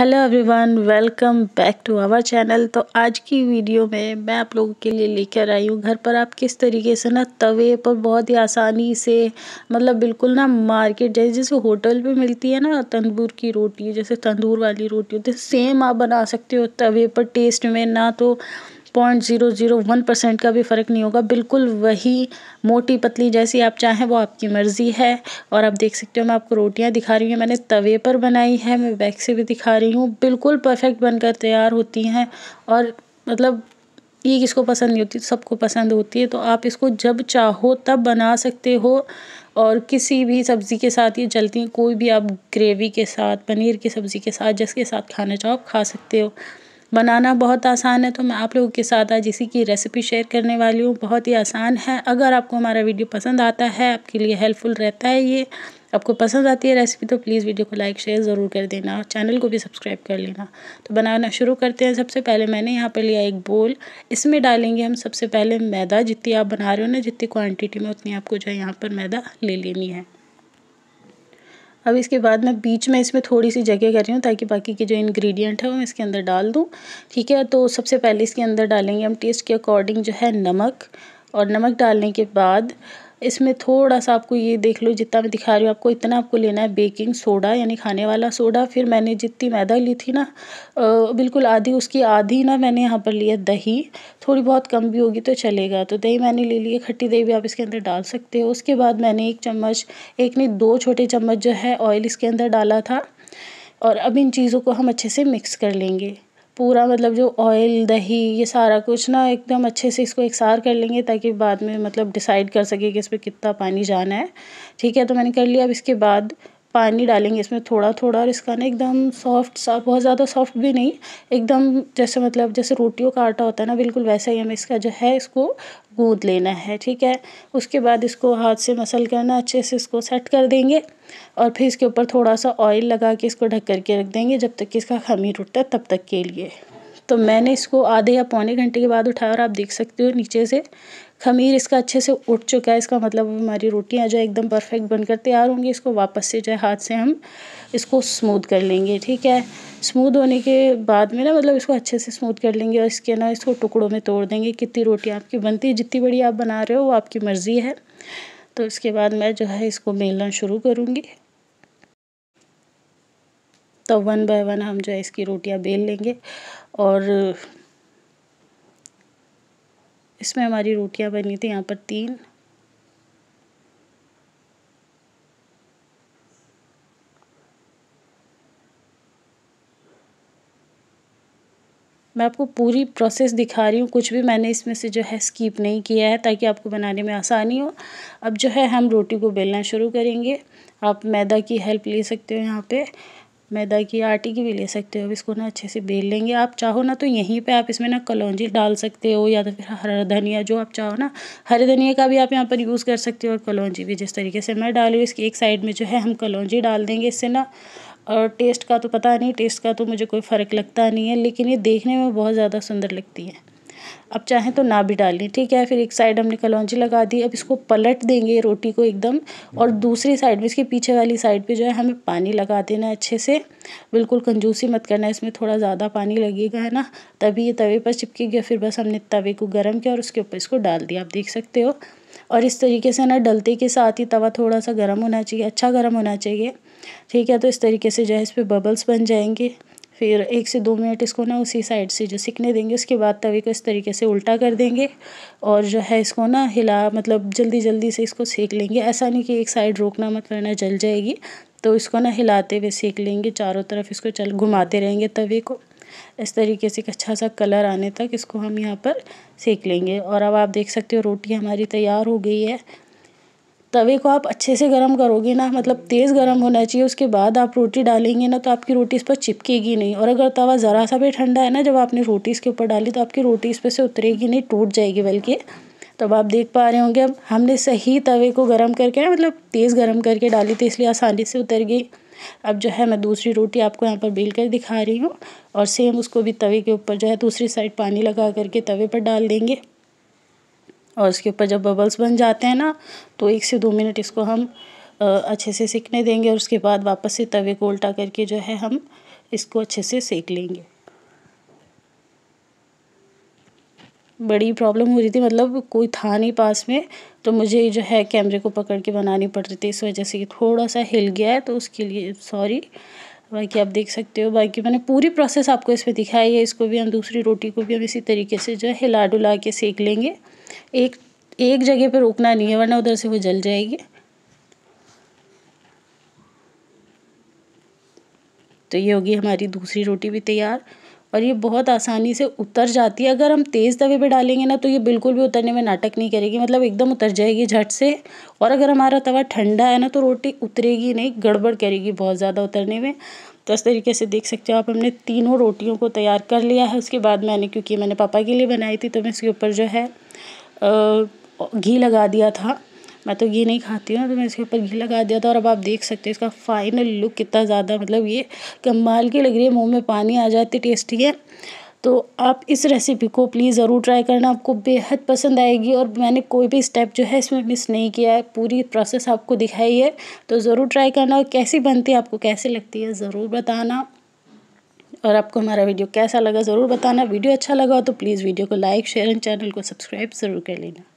hello everyone welcome back to our channel तो आज की वीडियो में मैं आप लोगों के लिए लेकर आई हूँ घर पर आप किस तरीके से ना तवे पर बहुत ही आसानी से मतलब बिल्कुल ना मार्केट जैसे जैसे होटल पे मिलती है ना तंदूर की रोटी जैसे तंदूर वाली रोटी होती है सेम आप बना सकते हो तवे पर टेस्ट में ना तो point zero zero one percent का भी फ़र्क नहीं होगा बिल्कुल वही मोटी पतली जैसी आप चाहें वो आपकी मर्ज़ी है और आप देख सकते हो मैं आपको रोटियां दिखा रही हूँ मैंने तवे पर बनाई है मैं बैक से भी दिखा रही हूँ बिल्कुल परफेक्ट बनकर तैयार होती हैं और मतलब ये किसको पसंद नहीं होती सबको पसंद होती है तो आप इसको जब चाहो तब बना सकते हो और किसी भी सब्ज़ी के साथ ये चलती हैं कोई भी आप ग्रेवी के साथ पनीर की सब्ज़ी के साथ जिसके साथ खाना चाहो आप खा सकते हो बनाना बहुत आसान है तो मैं आप लोगों के साथ आज इसी की रेसिपी शेयर करने वाली हूँ बहुत ही आसान है अगर आपको हमारा वीडियो पसंद आता है आपके लिए हेल्पफुल रहता है ये आपको पसंद आती है रेसिपी तो प्लीज़ वीडियो को लाइक शेयर ज़रूर कर देना और चैनल को भी सब्सक्राइब कर लेना तो बनाना शुरू करते हैं सबसे पहले मैंने यहाँ पर लिया एक बोल इसमें डालेंगे हम सबसे पहले मैदा जितनी आप बना रहे हो ना जितनी क्वांटिटी में उतनी आपको जो है यहाँ पर मैदा ले लेनी है अब इसके बाद मैं बीच में इसमें थोड़ी सी जगह कर रही हूँ ताकि बाकी के जो इंग्रेडिएंट है वो मैं इसके अंदर डाल दूँ ठीक है तो सबसे पहले इसके अंदर डालेंगे हम टेस्ट के अकॉर्डिंग जो है नमक और नमक डालने के बाद इसमें थोड़ा सा आपको ये देख लो जितना मैं दिखा रही हूँ आपको इतना आपको लेना है बेकिंग सोडा यानी खाने वाला सोडा फिर मैंने जितनी मैदा ली थी ना बिल्कुल आधी उसकी आधी ना मैंने यहाँ पर लिया दही थोड़ी बहुत कम भी होगी तो चलेगा तो दही मैंने ले ली है खट्टी दही भी आप इसके अंदर डाल सकते हो उसके बाद मैंने एक चम्मच एक नहीं दो छोटे चम्मच जो है ऑयल इसके अंदर डाला था और अब इन चीज़ों को हम अच्छे से मिक्स कर लेंगे पूरा मतलब जो ऑयल दही ये सारा कुछ ना एकदम अच्छे से इसको एकसार कर लेंगे ताकि बाद में मतलब डिसाइड कर सके कि इस पर कितना पानी जाना है ठीक है तो मैंने कर लिया अब इसके बाद पानी डालेंगे इसमें थोड़ा थोड़ा और इसका ना एकदम सॉफ्ट सा बहुत ज़्यादा सॉफ्ट भी नहीं एकदम जैसे मतलब जैसे रोटियों का आटा होता है ना बिल्कुल वैसा ही हमें इसका जो है इसको गूँद लेना है ठीक है उसके बाद इसको हाथ से मसल कर ना अच्छे से इसको सेट कर देंगे और फिर इसके ऊपर थोड़ा सा ऑयल लगा के इसको ढक करके रख देंगे जब तक कि इसका खमीर उठता है तब तक के लिए तो मैंने इसको आधे या पौने घंटे के बाद उठाया और आप देख सकते हो नीचे से ख़मीर इसका अच्छे से उठ चुका है इसका मतलब हमारी रोटियाँ जो है एकदम परफेक्ट बनकर तैयार होंगी इसको वापस से जो है हाथ से हम इसको स्मूद कर लेंगे ठीक है स्मूद होने के बाद में ना मतलब इसको अच्छे से स्मूद कर लेंगे और इसके ना इसको टुकड़ों में तोड़ देंगे कितनी रोटियाँ आपकी बनती है जितनी बड़ी आप बना रहे हो वो आपकी मर्ज़ी है तो इसके बाद मैं जो है इसको बेलना शुरू करूँगी तो वन बाय वन हम जो है इसकी रोटियाँ बेल लेंगे और इसमें हमारी रोटियां बनी थी यहाँ पर तीन मैं आपको पूरी प्रोसेस दिखा रही हूँ कुछ भी मैंने इसमें से जो है स्कीप नहीं किया है ताकि आपको बनाने में आसानी हो अब जो है हम रोटी को बेलना शुरू करेंगे आप मैदा की हेल्प ले सकते हो यहाँ पे मैदा की आटे की भी ले सकते हो इसको ना अच्छे से बेल लेंगे आप चाहो ना तो यहीं पे आप इसमें ना कलौंजी डाल सकते हो या तो फिर हरा धनिया जो आप चाहो ना हरे धनिया का भी आप यहाँ पर यूज़ कर सकते हो और कलौंजी भी जिस तरीके से मैं डाली इसकी एक साइड में जो है हम कलौंजी डाल देंगे इससे ना और टेस्ट का तो पता नहीं टेस्ट का तो मुझे कोई फ़र्क लगता नहीं है लेकिन ये देखने में बहुत ज़्यादा सुंदर लगती है अब चाहें तो ना भी डालें ठीक है फिर एक साइड हमने कलौंजी लगा दी अब इसको पलट देंगे रोटी को एकदम और दूसरी साइड में इसके पीछे वाली साइड पे जो है हमें पानी लगा देना है अच्छे से बिल्कुल कंजूसी मत करना इसमें थोड़ा ज़्यादा पानी लगेगा है ना तभी ये तवे पर चिपकेगा फिर बस हमने तवे को गर्म किया और उसके ऊपर इसको डाल दिया आप देख सकते हो और इस तरीके से ना डलते के साथ ही तवा थोड़ा सा गर्म होना चाहिए अच्छा गर्म होना चाहिए ठीक है तो इस तरीके से जो है इस पर बबल्स बन जाएंगे फिर एक से दो मिनट इसको ना उसी साइड से जो सिकने देंगे उसके बाद तवे को इस तरीके से उल्टा कर देंगे और जो है इसको ना हिला मतलब जल्दी जल्दी से इसको सेक लेंगे ऐसा नहीं कि एक साइड रोकना मत वरना जल जाएगी तो इसको ना हिलाते हुए सेक लेंगे चारों तरफ इसको चल घुमाते रहेंगे तवे को इस तरीके से एक अच्छा सा कलर आने तक इसको हम यहाँ पर सेक लेंगे और अब आप देख सकते हो रोटी हमारी तैयार हो गई है तवे को आप अच्छे से गर्म करोगे ना मतलब तेज़ गर्म होना चाहिए उसके बाद आप रोटी डालेंगे ना तो आपकी रोटी इस पर चिपकेगी नहीं और अगर तवा ज़रा सा भी ठंडा है ना जब आपने रोटी इसके ऊपर डाली तो आपकी रोटी इस पर से उतरेगी नहीं टूट जाएगी बल्कि तब आप देख पा रहे होंगे अब हमने सही तवे को गर्म करके ना मतलब तेज़ गर्म करके डाली थी इसलिए आसानी से उतर गई अब जो है मैं दूसरी रोटी आपको यहाँ पर बेल कर दिखा रही हूँ और सेम उसको भी तवे के ऊपर जो है दूसरी साइड पानी लगा करके तवे पर डाल देंगे और उसके ऊपर जब बबल्स बन जाते हैं ना तो एक से दो मिनट इसको हम अच्छे से सीखने देंगे और उसके बाद वापस से तवे को उल्टा करके जो है हम इसको अच्छे से सेक लेंगे बड़ी प्रॉब्लम हो रही थी मतलब कोई था नहीं पास में तो मुझे जो है कैमरे को पकड़ के बनानी पड़ रही थी इस वजह से कि थोड़ा सा हिल गया है तो उसके लिए सॉरी बाकी आप देख सकते हो बाकी मैंने पूरी प्रोसेस आपको इसमें दिखाई है इसको भी हम दूसरी रोटी को भी हम इसी तरीके से जो है हिला डुला के सेक लेंगे एक एक जगह पर रोकना नहीं है वरना उधर से वो जल जाएगी तो ये होगी हमारी दूसरी रोटी भी तैयार और ये बहुत आसानी से उतर जाती है अगर हम तेज़ तवे पे डालेंगे ना तो ये बिल्कुल भी उतरने में नाटक नहीं करेगी मतलब एकदम उतर जाएगी झट से और अगर हमारा तवा ठंडा है ना तो रोटी उतरेगी नहीं गड़बड़ करेगी बहुत ज़्यादा उतरने में तो इस तरीके से देख सकते हो आप हमने तीनों रोटियों को तैयार कर लिया है उसके बाद मैंने क्योंकि मैंने पापा के लिए बनाई थी तो मैं इसके ऊपर जो है घी लगा दिया था मैं तो घी नहीं खाती हूँ तो मैं इसके ऊपर घी लगा दिया था और अब आप देख सकते हो इसका फाइनल लुक कितना ज़्यादा मतलब ये कमाल की लग रही है मुंह में पानी आ जाती टेस्टी है तो आप इस रेसिपी को प्लीज़ ज़रूर ट्राई करना आपको बेहद पसंद आएगी और मैंने कोई भी स्टेप जो है इसमें मिस नहीं किया है पूरी प्रोसेस आपको दिखाई है तो ज़रूर ट्राई करना और कैसी बनती है आपको कैसी लगती है ज़रूर बताना और आपको हमारा वीडियो कैसा लगा ज़रूर बताना वीडियो अच्छा लगा हो तो प्लीज़ वीडियो को लाइक शेयर एंड चैनल को सब्सक्राइब ज़रूर कर लेना